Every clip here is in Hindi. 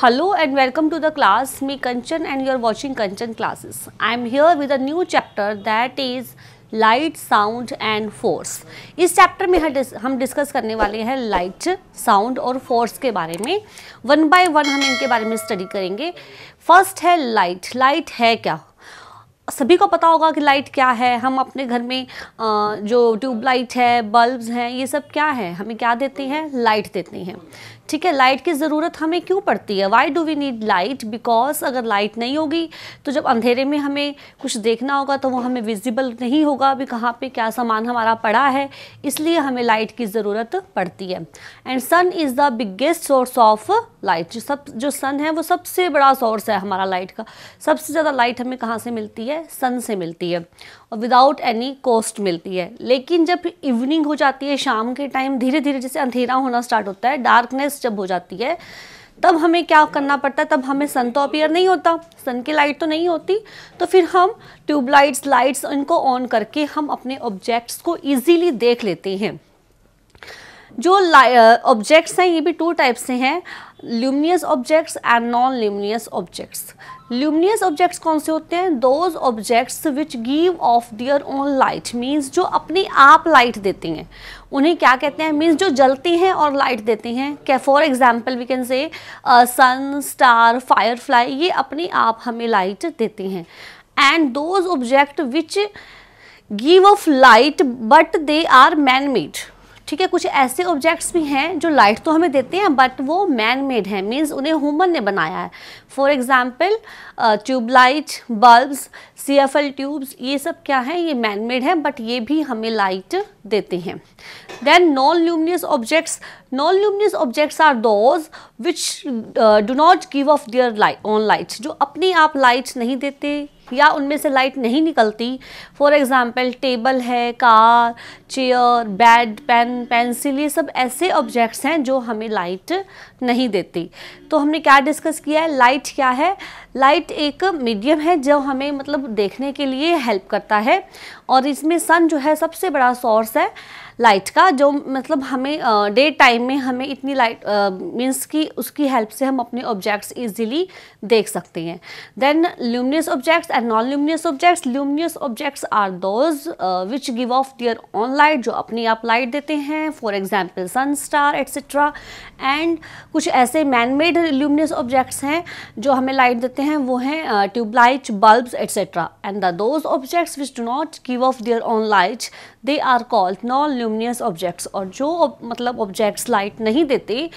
hello and welcome to the class me Kanchan and you are watching Kanchan classes I am here with a new chapter that is light sound and force इस चैप्टर में हम डिस्कस करने वाले हैं लाइट साउंड और फोर्स के बारे में वन बाय वन हम इनके बारे में स्टडी करेंगे फर्स्ट है लाइट लाइट है क्या सभी को पता होगा कि लाइट क्या है हम अपने घर में जो ट्यूबलाइट है बल्ब्स हैं ये सब क्या है हमें क्या देते हैं लाइट देते हैं ठीक है लाइट की ज़रूरत हमें क्यों पड़ती है why do we need light because अगर लाइट नहीं होगी तो जब अंधेरे में हमें कुछ देखना होगा तो वो हमें विजिबल नहीं होगा भी कहाँ पे क्या सामान हमारा पड़ा है इसलिए हमें लाइट की ज़रूरत पड़ती है and sun is the biggest source of light जो सब जो सन है वो सबसे बड़ा सोर्स है हमारा लाइट का सबसे ज़्यादा लाइट हमें कहाँ से मिलती है सन से मिलती है और विदाउट एनी कॉस्ट मिलती है लेकिन जब इवनिंग हो जाती है शाम के टाइम धीरे धीरे जैसे अंधेरा होना स्टार्ट होता है डार्कनेस डिस्टर्ब हो जाती है तब हमें क्या करना पड़ता है तब हमें सन तो अपीयर नहीं होता सन की लाइट तो नहीं होती तो फिर हम ट्यूबलाइट्स लाइट्स इनको ऑन करके हम अपने ऑब्जेक्ट्स को ईजीली देख लेते हैं जो ऑब्जेक्ट्स हैं ये भी टू टाइप्स से हैं luminous objects and non luminous objects luminous objects कौन से होते हैं those objects which give off their own light means जो अपनी आप लाइट देते हैं उन्हें क्या कहते हैं मीन्स जो जलते हैं और लाइट देते हैं क्या फॉर एग्जाम्पल वी कैन से सन स्टार फायरफ्लाई ये अपने आप हमें लाइट देते हैं and those object which give off light but they are man made ठीक है कुछ ऐसे ऑब्जेक्ट्स भी हैं जो लाइट तो हमें देते हैं बट वो मैन मेड है मीन्स उन्हें ह्यूमन ने बनाया है for example tube light bulbs C F L tubes ये सब क्या है ये मैन मेड है बट ये भी हमें लाइट देते हैं then non luminous objects non luminous objects are those which do not give off their light on light जो अपने आप लाइट नहीं देते या उनमें से लाइट नहीं निकलती फॉर एग्ज़ाम्पल टेबल है car chair bed pen pencil ये सब ऐसे ऑब्जेक्ट्स हैं जो हमें लाइट नहीं देती तो हमने क्या डिस्कस किया है लाइट क्या है लाइट एक मीडियम है जो हमें मतलब देखने के लिए हेल्प करता है और इसमें सन जो है सबसे बड़ा सोर्स है लाइट का जो मतलब हमें डे टाइम में हमें इतनी लाइट मीन्स की उसकी हेल्प से हम अपने ऑब्जेक्ट्स इजीली देख सकते हैं then luminous objects and non luminous objects luminous objects are those which give off their on light जो अपनी आप लाइट देते हैं for example sun star etcetera and कुछ ऐसे मैन मेड ल्यूमिनियस ऑब्जेक्ट्स हैं जो हमें लाइट देते हैं करते हैं वो हैं tube light bulbs etcetera and the those objects which do not give off their own light they are called non luminous objects और जो मतलब ऑब्जेक्ट्स लाइट नहीं देते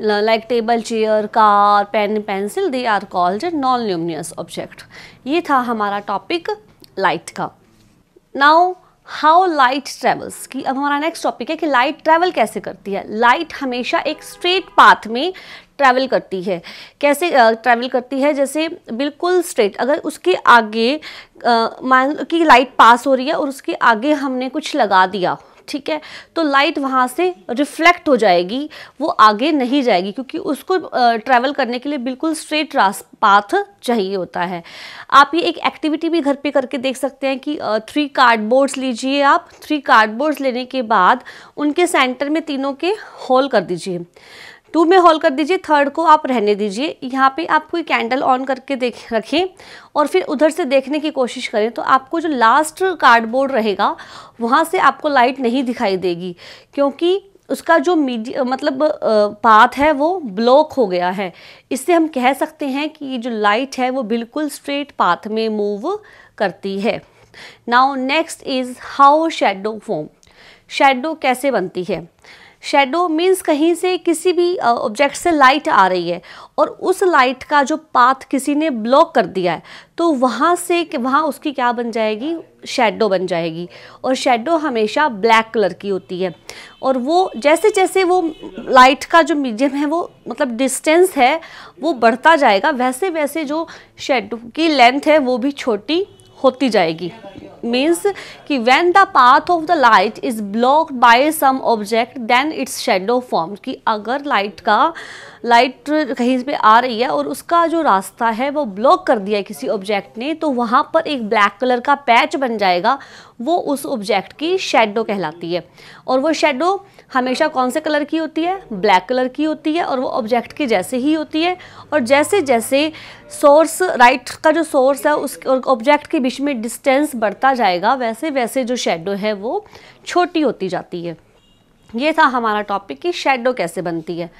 like table chair car pen pencil they are called non luminous object ये था हमारा टॉपिक लाइट का नाउ हाउ लाइट ट्रेवल्स कि अब हमारा नेक्स्ट टॉपिक है कि लाइट ट्रेवल कैसे करती है लाइट हमेशा एक स्ट्रेट पाथ में ट्रैवल करती है कैसे ट्रैवल करती है जैसे बिल्कुल स्ट्रेट अगर उसके आगे मान कि लाइट पास हो रही है और उसके आगे हमने कुछ लगा दिया ठीक है तो लाइट वहाँ से रिफ्लेक्ट हो जाएगी वो आगे नहीं जाएगी क्योंकि उसको ट्रैवल करने के लिए बिल्कुल स्ट्रेट रास पाथ चाहिए होता है आप ये एक एक्टिविटी भी घर पे करके देख सकते हैं कि थ्री कार्डबोर्ड्स लीजिए आप थ्री कार्डबोर्ड्स लेने के बाद उनके सेंटर में तीनों के होल कर दीजिए टू में हॉल कर दीजिए थर्ड को आप रहने दीजिए यहाँ पे आप कोई कैंडल ऑन करके देख रखें और फिर उधर से देखने की कोशिश करें तो आपको जो लास्ट कार्डबोर्ड रहेगा वहाँ से आपको लाइट नहीं दिखाई देगी क्योंकि उसका जो मीडिया मतलब पाथ है वो ब्लॉक हो गया है इससे हम कह सकते हैं कि ये जो लाइट है वो बिल्कुल स्ट्रेट पाथ में मूव करती है now next is how shadow form shadow कैसे बनती है शेडो मीन्स कहीं से किसी भी ऑब्जेक्ट से लाइट आ रही है और उस लाइट का जो पाथ किसी ने ब्लॉक कर दिया है तो वहाँ से वहाँ उसकी क्या बन जाएगी शेडो बन जाएगी और शेडो हमेशा ब्लैक कलर की होती है और वो जैसे जैसे वो लाइट का जो मीडियम है वो मतलब डिस्टेंस है वो बढ़ता जाएगा वैसे वैसे जो शेडो की लेंथ है वो भी छोटी होती जाएगी means कि when the path of the light is blocked by some object then its shadow forms कि अगर light का लाइट कहीं पे आ रही है और उसका जो रास्ता है वो ब्लॉक कर दिया है किसी ऑब्जेक्ट ने तो वहाँ पर एक ब्लैक कलर का पैच बन जाएगा वो उस ऑब्जेक्ट की शेडो कहलाती है और वो शेडो हमेशा कौन से कलर की होती है ब्लैक कलर की होती है और वो ऑब्जेक्ट के जैसे ही होती है और जैसे जैसे सोर्स राइट का जो सोर्स है उस और ऑब्जेक्ट के बीच में डिस्टेंस बढ़ता जाएगा वैसे वैसे जो शेडो है वो छोटी होती जाती है ये था हमारा टॉपिक कि शेडो कैसे बनती है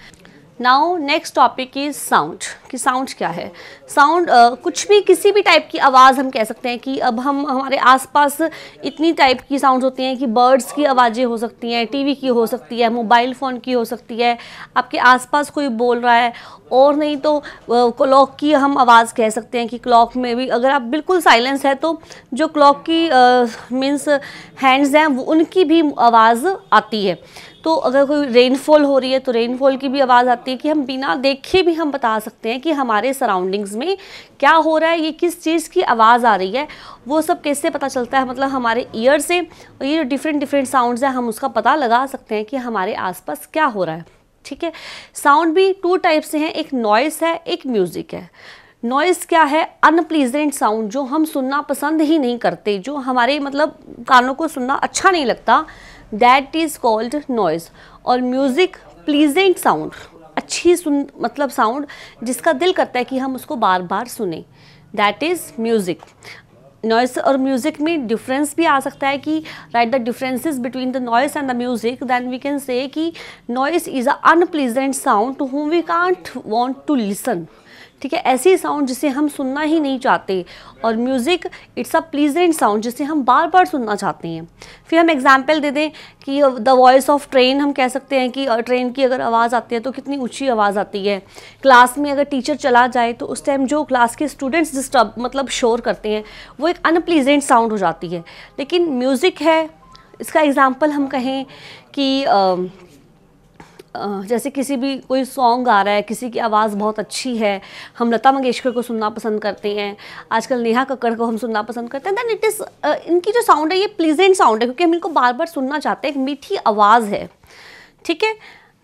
now next topic is sound कि साउंड क्या है साउंड uh, कुछ भी किसी भी टाइप की आवाज़ हम कह सकते हैं कि अब हम हमारे आसपास इतनी टाइप की साउंड होती हैं कि बर्ड्स की आवाज़ें हो सकती हैं टीवी की हो सकती है मोबाइल फ़ोन की हो सकती है आपके आसपास कोई बोल रहा है और नहीं तो क्लॉक uh, की हम आवाज़ कह सकते हैं कि क्लॉक में भी अगर आप बिल्कुल साइलेंस है तो जो क्लॉक की मीन्स uh, हैंड्स हैं उनकी भी आवाज़ आती है तो अगर कोई रेनफॉल हो रही है तो रेनफॉल की भी आवाज़ आती है कि हम बिना देखे भी हम बता सकते हैं कि हमारे सराउंडिंग्स में क्या हो रहा है ये किस चीज़ की आवाज़ आ रही है वो सब कैसे पता चलता है मतलब हमारे ईयर से ये जो डिफरेंट डिफरेंट साउंडस हैं हम उसका पता लगा सकते हैं कि हमारे आस क्या हो रहा है ठीक है साउंड भी टू टाइप से हैं एक नॉइस है एक म्यूज़िक है नॉइस क्या है अनप्लीजेंट साउंड जो हम सुनना पसंद ही नहीं करते जो हमारे मतलब कानों को सुनना अच्छा नहीं लगता दैट इज़ कॉल्ड नॉइज़ और म्यूज़िक प्लीजेंट साउंड अच्छी सुन मतलब साउंड जिसका दिल करता है कि हम उसको बार बार सुने दैट इज़ म्यूज़िक नॉइस और म्यूज़िक में डिफरेंस भी आ सकता है कि right the differences between the noise and the music then we can say कि noise is a unpleasant sound to whom we can't want to listen ठीक है ऐसी साउंड जिसे हम सुनना ही नहीं चाहते और music it's a pleasant sound जिसे हम बार बार सुनना चाहते हैं फिर हम एग्जाम्पल दे दें कि द वॉइस ऑफ ट्रेन हम कह सकते हैं कि ट्रेन की अगर आवाज़ आती है तो कितनी ऊँची आवाज़ आती है क्लास में अगर टीचर चला जाए तो उस टाइम जो क्लास के स्टूडेंट्स डिस्टर्ब मतलब शोर करते हैं वो एक अनप्लीजेंट साउंड हो जाती है लेकिन म्यूज़िक है इसका एग्ज़ाम्पल हम कहें कि जैसे किसी भी कोई सॉन्ग आ रहा है किसी की आवाज़ बहुत अच्छी है हम लता मंगेशकर को सुनना पसंद करते हैं आजकल नेहा कक्कड़ को हम सुनना पसंद करते हैं देन इट इज़ इनकी जो साउंड है ये प्लीजेंट साउंड है क्योंकि हम इनको बार बार सुनना चाहते हैं एक मीठी आवाज़ है ठीक है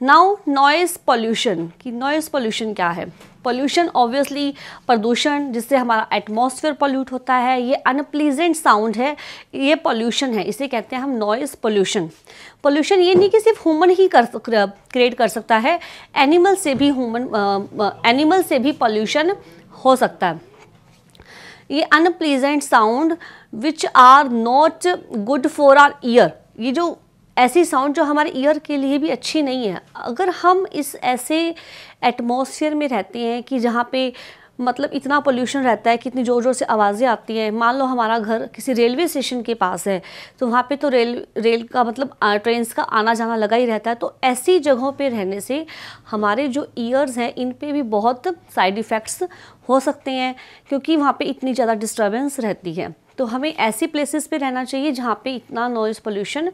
नाउ नॉइज़ पॉल्यूशन कि नॉइज़ पॉल्यूशन क्या है पोल्यूशन ऑब्वियसली प्रदूषण जिससे हमारा एटमॉस्फेयर पोल्यूट होता है ये अनप्लीजेंट साउंड है ये पोल्यूशन है इसे कहते हैं हम नॉइज़ पोल्यूशन पोल्यूशन ये नहीं कि सिर्फ ह्यूमन ही कर क्रिएट कर सकता है एनिमल से भी ह्यूमन एनिमल से भी पोल्यूशन हो सकता है ये unpleasant sound which are not good for our ear ये जो ऐसी साउंड जो हमारे ईयर के लिए भी अच्छी नहीं है अगर हम इस ऐसे एटमोसफियर में रहते हैं कि जहाँ पे मतलब इतना पोल्यूशन रहता है कि इतनी ज़ोर ज़ोर से आवाज़ें आती हैं मान लो हमारा घर किसी रेलवे स्टेशन के पास है तो वहाँ पे तो रेल रेल का मतलब ट्रेन का आना जाना लगा ही रहता है तो ऐसी जगहों पे रहने से हमारे जो ईयर्स हैं इन पे भी बहुत साइड इफ़ेक्ट्स हो सकते हैं क्योंकि वहाँ पे इतनी ज़्यादा डिस्टर्बेंस रहती है तो हमें ऐसी प्लेसेस पे रहना चाहिए जहाँ पे इतना नॉइज़ पोल्यूशन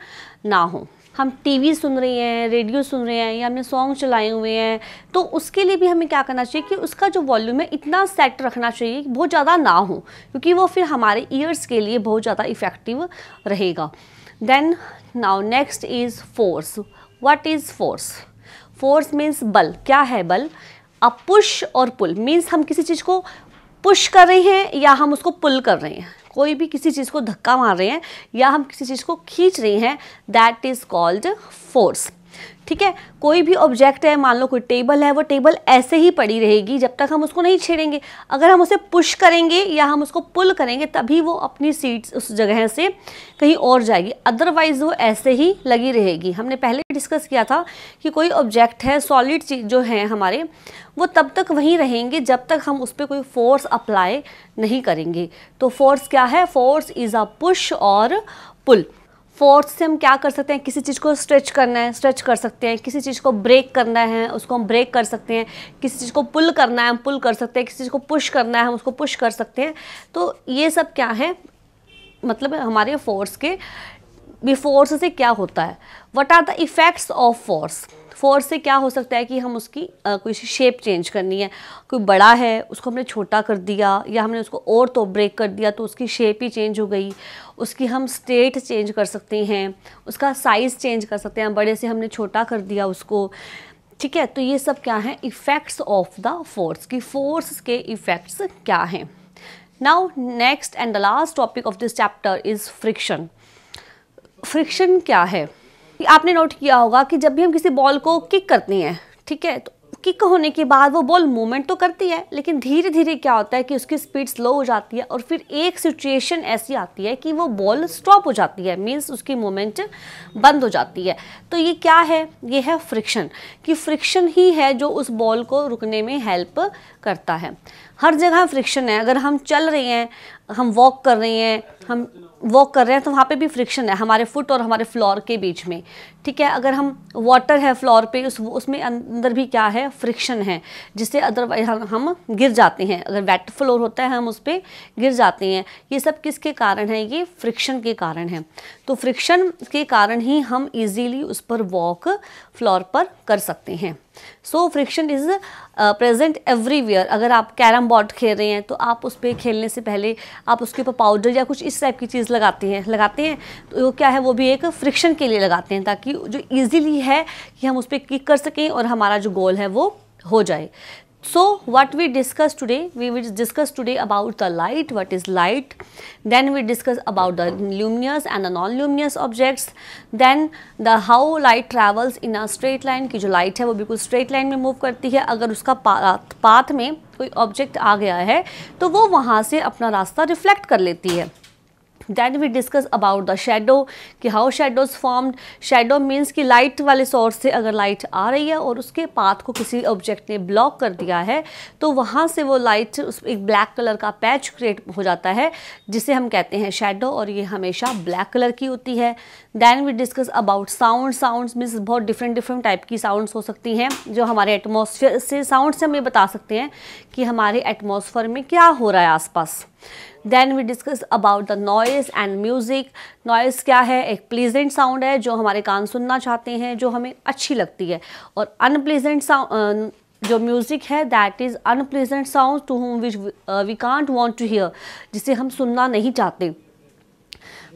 ना हो हम टीवी सुन रहे हैं रेडियो सुन रहे हैं या हमने सॉन्ग चलाए हुए हैं तो उसके लिए भी हमें क्या करना चाहिए कि उसका जो वॉल्यूम है इतना सेट रखना चाहिए कि बहुत ज़्यादा ना हो क्योंकि वो फिर हमारे ईयर्स के लिए बहुत ज़्यादा इफ़ेक्टिव रहेगा then now next is force what is force force means बल क्या है बल अ पुश और पुल मीन्स हम किसी चीज़ को पुश कर रहे हैं या हम उसको पुल कर रहे हैं कोई भी किसी चीज़ को धक्का मार रहे हैं या हम किसी चीज़ को खींच रहे हैं दैट इज़ कॉल्ड फोर्स ठीक है कोई भी ऑब्जेक्ट है मान लो कोई टेबल है वो टेबल ऐसे ही पड़ी रहेगी जब तक हम उसको नहीं छेड़ेंगे अगर हम उसे पुश करेंगे या हम उसको पुल करेंगे तभी वो अपनी सीट्स उस जगह से कहीं और जाएगी अदरवाइज वो ऐसे ही लगी रहेगी हमने पहले डिस्कस किया था कि कोई ऑब्जेक्ट है सॉलिड चीज़ जो है हमारे वो तब तक वहीं रहेंगे जब तक हम उस पर कोई फोर्स अप्लाई नहीं करेंगे तो फोर्स क्या है फोर्स इज़ अ पुश और पुल फोर्स से हम क्या कर सकते हैं किसी चीज़ को स्ट्रेच करना है स्ट्रेच कर सकते हैं किसी चीज़ को ब्रेक करना है उसको हम ब्रेक कर सकते हैं किसी चीज़ को पुल करना है हम पुल कर सकते हैं किसी चीज़ को पुश करना है हम उसको पुश कर सकते हैं तो ये सब क्या है मतलब हमारे फोर्स के भी फोर्स से क्या होता है what are the effects of force force से क्या हो सकता है कि हम उसकी आ, कोई शेप चेंज करनी है कोई बड़ा है उसको हमने छोटा कर दिया या हमने उसको और तो ब्रेक कर दिया तो उसकी शेप ही चेंज हो गई उसकी हम स्टेट चेंज कर सकते हैं उसका साइज़ चेंज कर सकते हैं बड़े से हमने छोटा कर दिया उसको ठीक है तो ये सब क्या है इफ़ेक्ट्स ऑफ द फोर्स कि फोर्स के इफ़ेक्ट्स क्या हैं now next and the last topic of this chapter is friction friction क्या है आपने नोट किया होगा कि जब भी हम किसी बॉल को किक करते हैं ठीक है तो किक होने के बाद वो बॉल मूवमेंट तो करती है लेकिन धीरे धीरे क्या होता है कि उसकी स्पीड स्लो हो जाती है और फिर एक सिचुएशन ऐसी आती है कि वो बॉल स्टॉप हो जाती है मीन्स उसकी मूवमेंट बंद हो जाती है तो ये क्या है ये है फ्रिक्शन कि फ्रिक्शन ही है जो उस बॉल को रुकने में हेल्प करता है हर जगह फ्रिक्शन है अगर हम चल रहे हैं हम वॉक कर रहे हैं हम वॉक कर रहे हैं तो वहाँ पे भी फ्रिक्शन है हमारे फुट और हमारे फ्लोर के बीच में ठीक है अगर हम वाटर है फ्लोर पे उस उसमें अं-, अंदर भी क्या है फ्रिक्शन है जिससे अदरवाइज हम गिर जाते हैं अगर वेट फ्लोर होता है हम उस पर गिर जाते हैं ये सब किसके कारण है ये फ्रिक्शन के कारण है तो फ्रिक्शन के कारण ही हम ईज़ीली उस पर वॉक फ्लोर पर कर सकते हैं so friction is present everywhere अगर आप कैरम बोर्ड खेल रहे हैं तो आप उस पर खेलने से पहले आप उसके ऊपर पाउडर या कुछ इस टाइप की चीज़ लगाते हैं लगाते हैं तो क्या है वो भी एक फ्रिक्शन के लिए लगाते हैं ताकि जो ईजीली है कि हम उस पर क्लिक कर सकें और हमारा जो गोल है वो हो जाए so what we discuss today we will discuss today about the light what is light then we discuss about the luminous and the non luminous objects then the how light travels in a straight line ki jo light hai wo bilkul straight line mein move karti hai agar uska path mein koi object aa gaya hai to wo wahan se apna rasta reflect kar leti hai then we discuss about the shadow कि how shadows formed shadow means कि light वाले source से अगर light आ रही है और उसके path को किसी object ने block कर दिया है तो वहाँ से वो light उस एक black color का patch create हो जाता है जिसे हम कहते हैं shadow और ये हमेशा black color की होती है then we discuss about sound sounds means बहुत different different type की sounds हो सकती हैं जो हमारे atmosphere से sounds से हम ये बता सकते हैं कि हमारे atmosphere में क्या हो रहा है आसपास then we discuss about the noise and music noise क्या है एक प्लीजेंट साउंड है जो हमारे कान सुनना चाहते हैं जो हमें अच्छी लगती है और अनप्लीजेंट साउंड जो म्यूज़िक है that is unpleasant sound to whom which we can't want to hear जिसे हम सुनना नहीं चाहते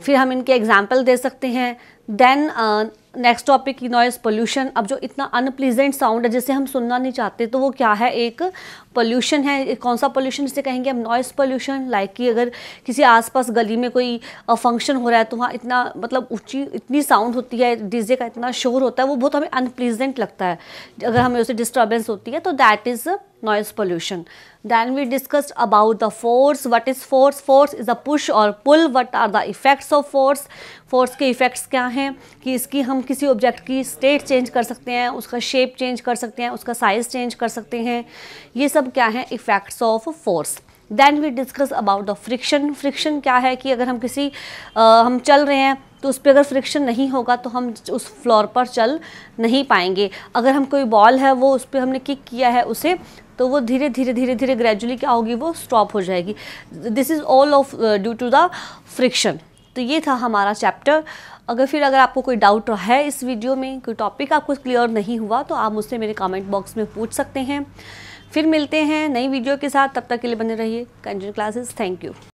फिर हम इनके एग्जाम्पल दे सकते हैं then next topic noise pollution अब जो इतना अनप्लीजेंट साउंड है जिसे हम सुनना नहीं चाहते तो वो क्या है एक पोल्यूशन है कौन सा पोल्यूशन जिसे कहेंगे हम नॉइज़ पोल्यूशन लाइक कि अगर किसी आसपास गली में कोई फंक्शन हो रहा है तो वहाँ इतना मतलब ऊँची इतनी साउंड होती है डीजे का इतना शोर होता है वो बहुत हमें अनप्लीजेंट लगता है अगर हमें उसे डिस्टर्बेंस होती है तो that is noise pollution then we discuss about the force what is force force is a push और pull what are the effects of force force के इफेक्ट्स क्या हैं कि इसकी हम किसी ऑब्जेक्ट की स्टेट चेंज कर सकते हैं उसका शेप चेंज कर सकते हैं उसका साइज़ चेंज कर सकते हैं ये सब क्या है effects of force then we discuss about the friction friction क्या है कि अगर हम किसी आ, हम चल रहे हैं तो उस पर अगर फ्रिक्शन नहीं होगा तो हम उस फ्लोर पर चल नहीं पाएंगे अगर हम कोई बॉल है वो उस पर हमने किक किया है उसे तो वो धीरे धीरे धीरे धीरे ग्रेजुअली क्या होगी वो स्टॉप हो जाएगी this is all of due to the friction तो ये था हमारा चैप्टर अगर फिर अगर आपको कोई डाउट है इस वीडियो में कोई टॉपिक आपको क्लियर नहीं हुआ तो आप मुझसे मेरे कमेंट बॉक्स में पूछ सकते हैं फिर मिलते हैं नई वीडियो के साथ तब तक के लिए बने रहिए कंटिन्यू क्लासेस थैंक यू